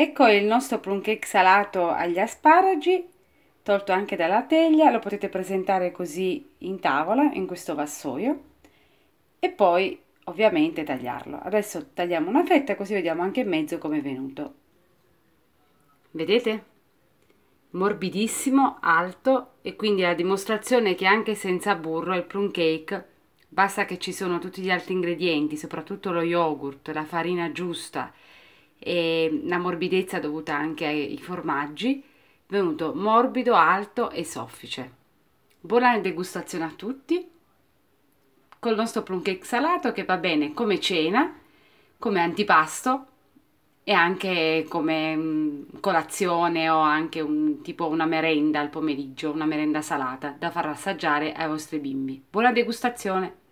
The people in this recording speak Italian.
Ecco il nostro plum cake salato agli asparagi, tolto anche dalla teglia, lo potete presentare così in tavola, in questo vassoio, e poi ovviamente tagliarlo. Adesso tagliamo una fetta così vediamo anche in mezzo come è venuto. Vedete? Morbidissimo, alto e quindi la dimostrazione che anche senza burro il plum cake basta che ci sono tutti gli altri ingredienti, soprattutto lo yogurt, la farina giusta, e la morbidezza dovuta anche ai formaggi, venuto morbido, alto e soffice. Buona degustazione a tutti col nostro plum cake salato che va bene come cena, come antipasto e anche come mm, colazione o anche un, tipo una merenda al pomeriggio, una merenda salata da far assaggiare ai vostri bimbi. Buona degustazione!